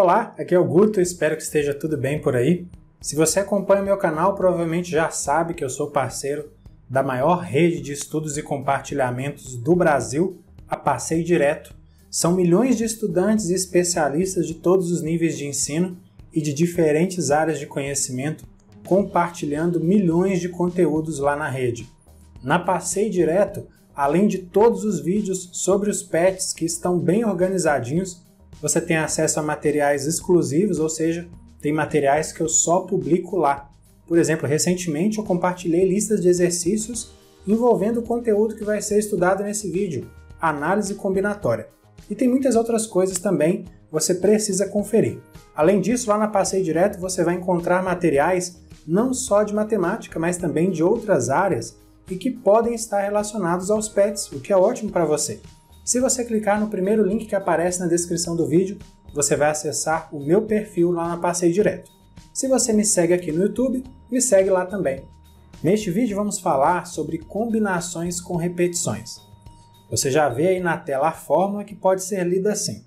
Olá, aqui é o Guto, espero que esteja tudo bem por aí. Se você acompanha meu canal, provavelmente já sabe que eu sou parceiro da maior rede de estudos e compartilhamentos do Brasil, a Passeio Direto. São milhões de estudantes e especialistas de todos os níveis de ensino e de diferentes áreas de conhecimento compartilhando milhões de conteúdos lá na rede. Na Passeio Direto, além de todos os vídeos sobre os pets que estão bem organizadinhos, você tem acesso a materiais exclusivos, ou seja, tem materiais que eu só publico lá. Por exemplo, recentemente eu compartilhei listas de exercícios envolvendo o conteúdo que vai ser estudado nesse vídeo, análise combinatória. E tem muitas outras coisas também você precisa conferir. Além disso, lá na Passeio Direto você vai encontrar materiais não só de matemática, mas também de outras áreas e que podem estar relacionados aos pets, o que é ótimo para você. Se você clicar no primeiro link que aparece na descrição do vídeo, você vai acessar o meu perfil lá na Passeio Direto. Se você me segue aqui no YouTube, me segue lá também. Neste vídeo vamos falar sobre combinações com repetições. Você já vê aí na tela a fórmula que pode ser lida assim.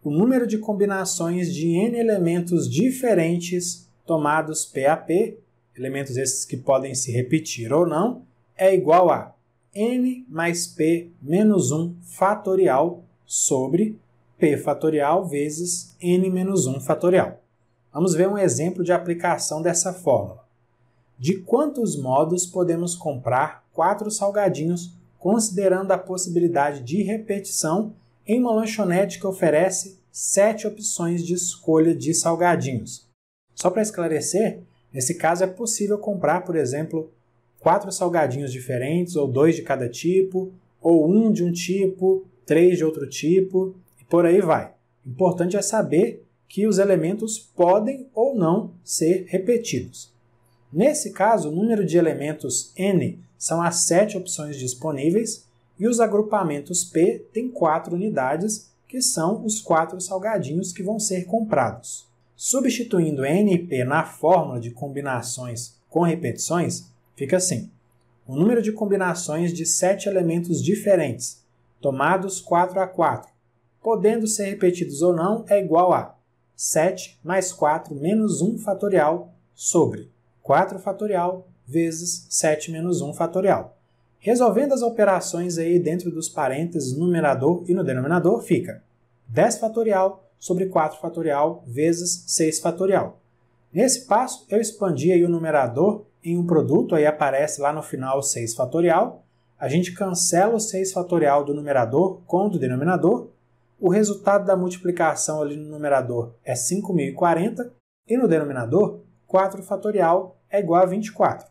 O número de combinações de n elementos diferentes tomados P a P, elementos esses que podem se repetir ou não, é igual a n mais p menos 1 fatorial sobre p fatorial vezes n menos 1 fatorial. Vamos ver um exemplo de aplicação dessa fórmula. De quantos modos podemos comprar quatro salgadinhos considerando a possibilidade de repetição em uma lanchonete que oferece sete opções de escolha de salgadinhos? Só para esclarecer, nesse caso é possível comprar, por exemplo, quatro salgadinhos diferentes, ou dois de cada tipo, ou um de um tipo, três de outro tipo, e por aí vai. O importante é saber que os elementos podem ou não ser repetidos. Nesse caso, o número de elementos n são as sete opções disponíveis e os agrupamentos P têm quatro unidades, que são os quatro salgadinhos que vão ser comprados. Substituindo N e P na fórmula de combinações com repetições, Fica assim: o número de combinações de sete elementos diferentes, tomados 4 a 4, podendo ser repetidos ou não, é igual a 7 mais 4 menos 1 fatorial sobre 4 fatorial vezes 7 menos 1 fatorial. Resolvendo as operações aí dentro dos parênteses no numerador e no denominador, fica 10 fatorial sobre 4 fatorial vezes 6 fatorial. Nesse passo, eu expandi aí o numerador em um produto, aí aparece lá no final 6 fatorial, a gente cancela o 6 fatorial do numerador com o do denominador, o resultado da multiplicação ali no numerador é 5.040 e no denominador 4 fatorial é igual a 24.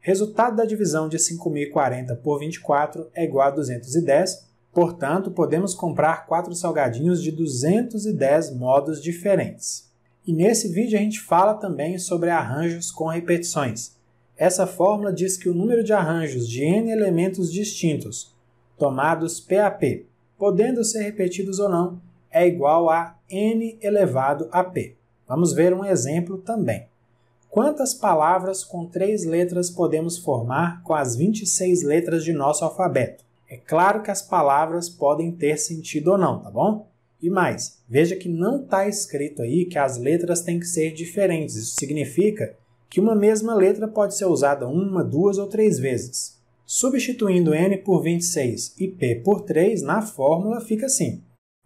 Resultado da divisão de 5.040 por 24 é igual a 210, portanto, podemos comprar quatro salgadinhos de 210 modos diferentes. E nesse vídeo a gente fala também sobre arranjos com repetições. Essa fórmula diz que o número de arranjos de n elementos distintos, tomados PAP, podendo ser repetidos ou não, é igual a n elevado a p. Vamos ver um exemplo também. Quantas palavras com três letras podemos formar com as 26 letras de nosso alfabeto? É claro que as palavras podem ter sentido ou não, tá bom? E mais, veja que não está escrito aí que as letras têm que ser diferentes. Isso significa que uma mesma letra pode ser usada uma, duas ou três vezes. Substituindo n por 26 e p por 3 na fórmula fica assim: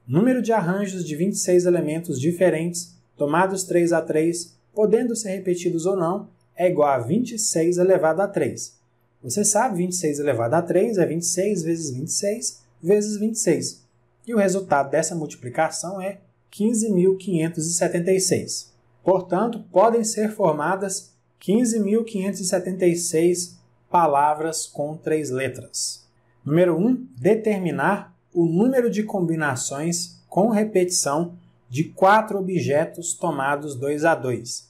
número de arranjos de 26 elementos diferentes, tomados 3 a 3, podendo ser repetidos ou não, é igual a 26 elevado a 3. Você sabe, 26 elevado a 3 é 26 vezes 26 vezes 26. E o resultado dessa multiplicação é 15.576. Portanto, podem ser formadas 15.576 palavras com três letras. Número 1. Um, determinar o número de combinações com repetição de quatro objetos tomados 2 a 2.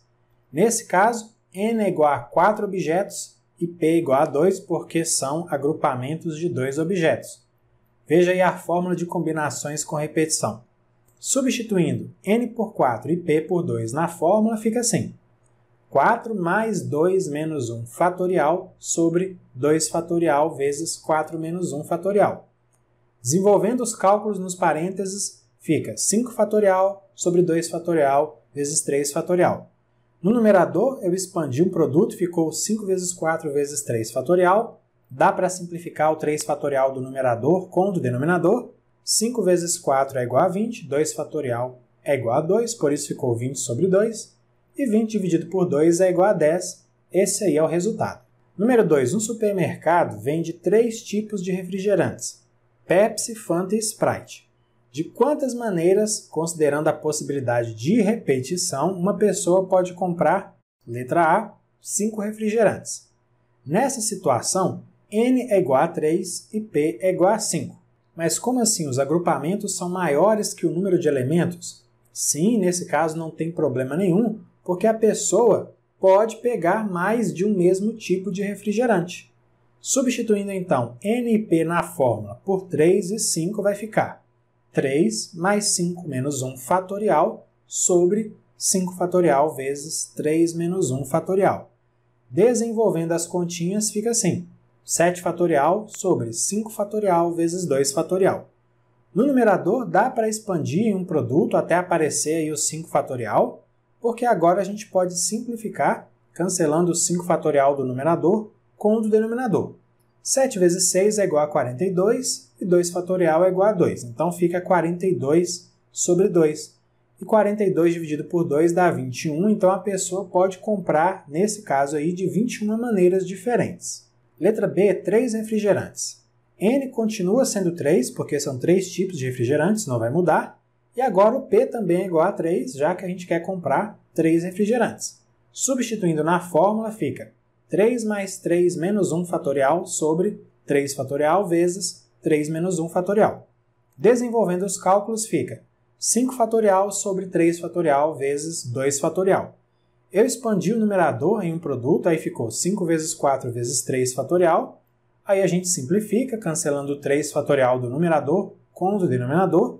Nesse caso, n é igual a 4 objetos e p é igual a 2 porque são agrupamentos de dois objetos. Veja aí a fórmula de combinações com repetição. Substituindo n por 4 e p por 2 na fórmula, fica assim. 4 mais 2 menos 1 fatorial sobre 2 fatorial vezes 4 menos 1 fatorial. Desenvolvendo os cálculos nos parênteses, fica 5 fatorial sobre 2 fatorial vezes 3 fatorial. No numerador, eu expandi um produto, ficou 5 vezes 4 vezes 3 fatorial. Dá para simplificar o 3 fatorial do numerador com o do denominador. 5 vezes 4 é igual a 20, 2 fatorial é igual a 2, por isso ficou 20 sobre 2 e 20 dividido por 2 é igual a 10. Esse aí é o resultado. Número 2. Um supermercado vende três tipos de refrigerantes: Pepsi, Fanta e Sprite. De quantas maneiras, considerando a possibilidade de repetição, uma pessoa pode comprar, letra A, cinco refrigerantes? Nessa situação, N é igual a 3 e P é igual a 5. Mas como assim os agrupamentos são maiores que o número de elementos? Sim, nesse caso não tem problema nenhum, porque a pessoa pode pegar mais de um mesmo tipo de refrigerante. Substituindo então NP na fórmula por 3 e 5 vai ficar 3 mais 5 menos 1 fatorial sobre 5 fatorial vezes 3 menos 1 fatorial. Desenvolvendo as continhas fica assim, 7 fatorial sobre 5 fatorial vezes 2 fatorial. No numerador dá para expandir um produto até aparecer aí o 5 fatorial, porque agora a gente pode simplificar cancelando o 5 fatorial do numerador com o do denominador. 7 vezes 6 é igual a 42 e 2 fatorial é igual a 2, então fica 42 sobre 2. E 42 dividido por 2 dá 21, então a pessoa pode comprar, nesse caso aí, de 21 maneiras diferentes. Letra B, 3 refrigerantes. N continua sendo 3, porque são três tipos de refrigerantes, não vai mudar. E agora o P também é igual a 3, já que a gente quer comprar 3 refrigerantes. Substituindo na fórmula fica 3 mais 3 menos 1 fatorial sobre 3 fatorial vezes 3 menos 1 fatorial. Desenvolvendo os cálculos fica 5 fatorial sobre 3 fatorial vezes 2 fatorial. Eu expandi o numerador em um produto, aí ficou 5 vezes 4 vezes 3 fatorial. Aí a gente simplifica, cancelando 3 fatorial do numerador com o do denominador,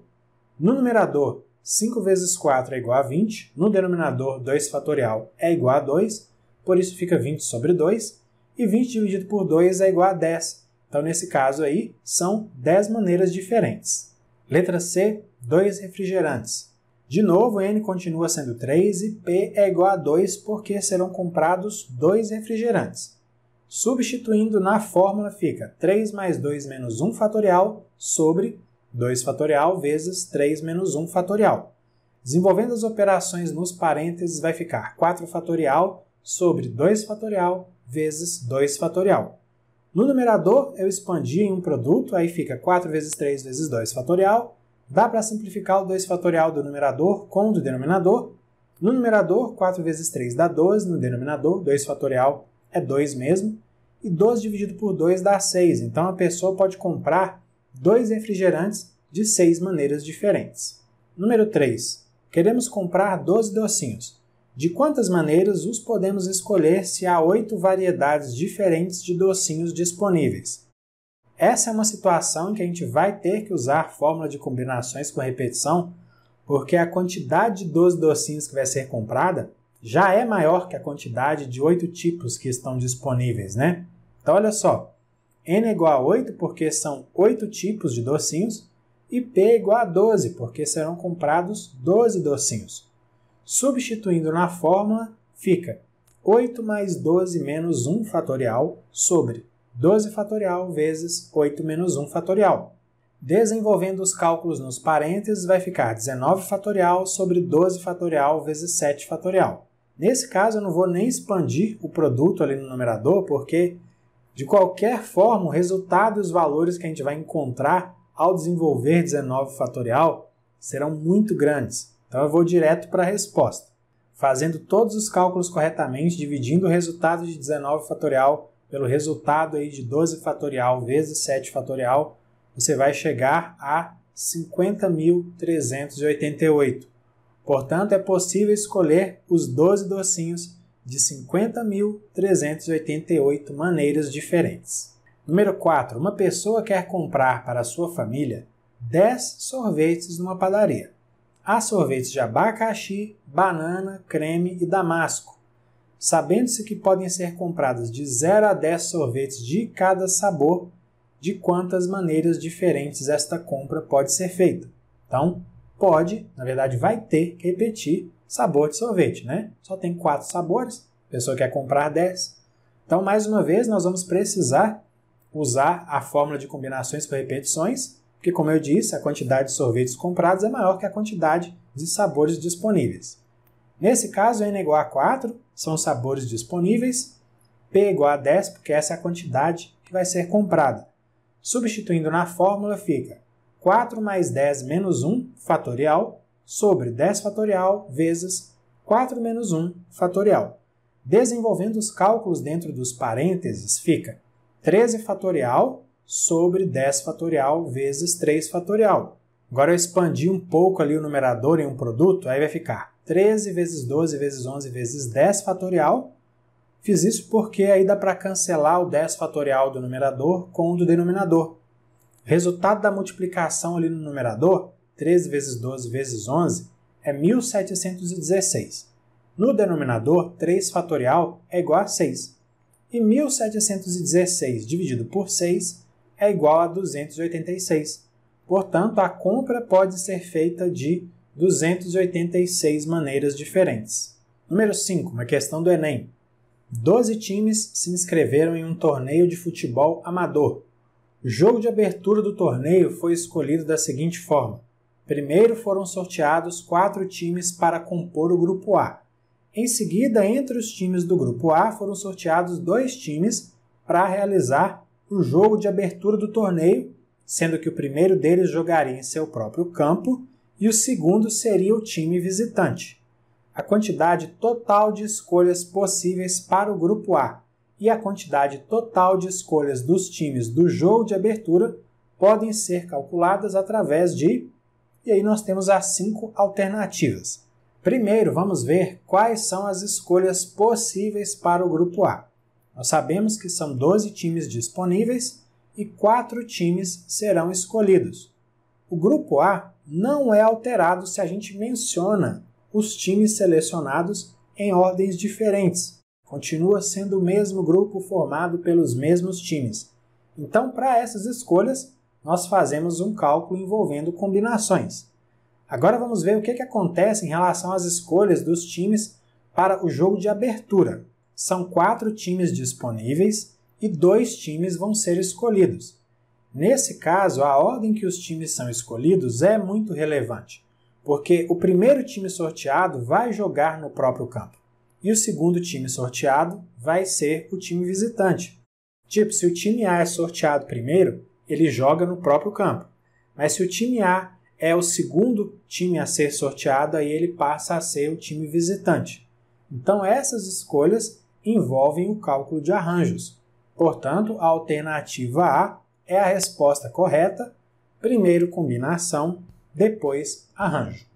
no numerador, 5 vezes 4 é igual a 20, no denominador 2 fatorial é igual a 2, por isso fica 20 sobre 2, e 20 dividido por 2 é igual a 10. Então, nesse caso aí, são 10 maneiras diferentes. Letra C, 2 refrigerantes. De novo, N continua sendo 3 e P é igual a 2 porque serão comprados 2 refrigerantes. Substituindo na fórmula fica 3 mais 2 menos 1 fatorial sobre 2 fatorial vezes 3 menos 1 fatorial. Desenvolvendo as operações nos parênteses, vai ficar 4 fatorial sobre 2 fatorial vezes 2 fatorial. No numerador, eu expandi em um produto, aí fica 4 vezes 3 vezes 2 fatorial. Dá para simplificar o 2 fatorial do numerador com o do denominador. No numerador, 4 vezes 3 dá 12, no denominador, 2 fatorial é 2 mesmo. E 12 dividido por 2 dá 6, então a pessoa pode comprar dois refrigerantes de seis maneiras diferentes. Número 3. Queremos comprar 12 docinhos. De quantas maneiras os podemos escolher se há oito variedades diferentes de docinhos disponíveis? Essa é uma situação em que a gente vai ter que usar fórmula de combinações com repetição, porque a quantidade de 12 docinhos que vai ser comprada já é maior que a quantidade de oito tipos que estão disponíveis, né? Então olha só, n igual a 8 porque são 8 tipos de docinhos e p igual a 12 porque serão comprados 12 docinhos. Substituindo na fórmula, fica 8 mais 12 menos 1 fatorial sobre 12 fatorial vezes 8 menos 1 fatorial. Desenvolvendo os cálculos nos parênteses, vai ficar 19 fatorial sobre 12 fatorial vezes 7 fatorial. Nesse caso, eu não vou nem expandir o produto ali no numerador, porque de qualquer forma, o resultado e os valores que a gente vai encontrar ao desenvolver 19 fatorial serão muito grandes. Então eu vou direto para a resposta. Fazendo todos os cálculos corretamente, dividindo o resultado de 19 fatorial pelo resultado aí de 12 fatorial vezes 7 fatorial, você vai chegar a 50.388. Portanto, é possível escolher os 12 docinhos de 50.388 maneiras diferentes. Número 4. Uma pessoa quer comprar para sua família 10 sorvetes numa padaria. Há sorvetes de abacaxi, banana, creme e damasco. Sabendo-se que podem ser comprados de 0 a 10 sorvetes de cada sabor, de quantas maneiras diferentes esta compra pode ser feita. Então, pode, na verdade, vai ter que repetir sabor de sorvete, né? Só tem quatro sabores, a pessoa quer comprar 10. Então, mais uma vez, nós vamos precisar usar a fórmula de combinações por repetições, porque, como eu disse, a quantidade de sorvetes comprados é maior que a quantidade de sabores disponíveis. Nesse caso, n igual a 4 são os sabores disponíveis, p igual a 10, porque essa é a quantidade que vai ser comprada. Substituindo na fórmula, fica 4 mais 10 menos 1 fatorial sobre 10 fatorial vezes 4 menos 1 fatorial. Desenvolvendo os cálculos dentro dos parênteses, fica 13 fatorial sobre 10 fatorial vezes 3 fatorial. Agora eu expandi um pouco ali o numerador em um produto, aí vai ficar 13 vezes 12 vezes 11 vezes 10 fatorial. Fiz isso porque aí dá para cancelar o 10 fatorial do numerador com o do denominador. Resultado da multiplicação ali no numerador 13 vezes 12 vezes 11 é 1716. No denominador, 3 fatorial é igual a 6. E 1716 dividido por 6 é igual a 286. Portanto, a compra pode ser feita de 286 maneiras diferentes. Número 5, uma questão do Enem. 12 times se inscreveram em um torneio de futebol amador. O jogo de abertura do torneio foi escolhido da seguinte forma: Primeiro foram sorteados quatro times para compor o Grupo A. Em seguida, entre os times do Grupo A foram sorteados dois times para realizar o jogo de abertura do torneio, sendo que o primeiro deles jogaria em seu próprio campo e o segundo seria o time visitante. A quantidade total de escolhas possíveis para o Grupo A e a quantidade total de escolhas dos times do jogo de abertura podem ser calculadas através de e aí nós temos as cinco alternativas. Primeiro, vamos ver quais são as escolhas possíveis para o grupo A. Nós sabemos que são 12 times disponíveis e quatro times serão escolhidos. O grupo A não é alterado se a gente menciona os times selecionados em ordens diferentes. Continua sendo o mesmo grupo formado pelos mesmos times. Então, para essas escolhas, nós fazemos um cálculo envolvendo combinações. Agora vamos ver o que, que acontece em relação às escolhas dos times para o jogo de abertura. São quatro times disponíveis e dois times vão ser escolhidos. Nesse caso, a ordem que os times são escolhidos é muito relevante, porque o primeiro time sorteado vai jogar no próprio campo e o segundo time sorteado vai ser o time visitante. Tipo, se o time A é sorteado primeiro, ele joga no próprio campo. Mas se o time A é o segundo time a ser sorteado, aí ele passa a ser o time visitante. Então essas escolhas envolvem o cálculo de arranjos. Portanto, a alternativa A é a resposta correta. Primeiro combinação, depois arranjo.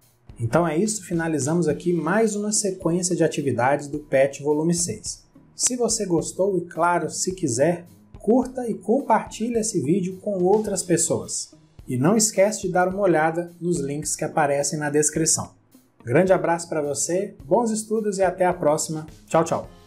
Então é isso, finalizamos aqui mais uma sequência de atividades do PET volume 6. Se você gostou e claro, se quiser, curta e compartilhe esse vídeo com outras pessoas. E não esquece de dar uma olhada nos links que aparecem na descrição. Grande abraço para você, bons estudos e até a próxima. Tchau, tchau!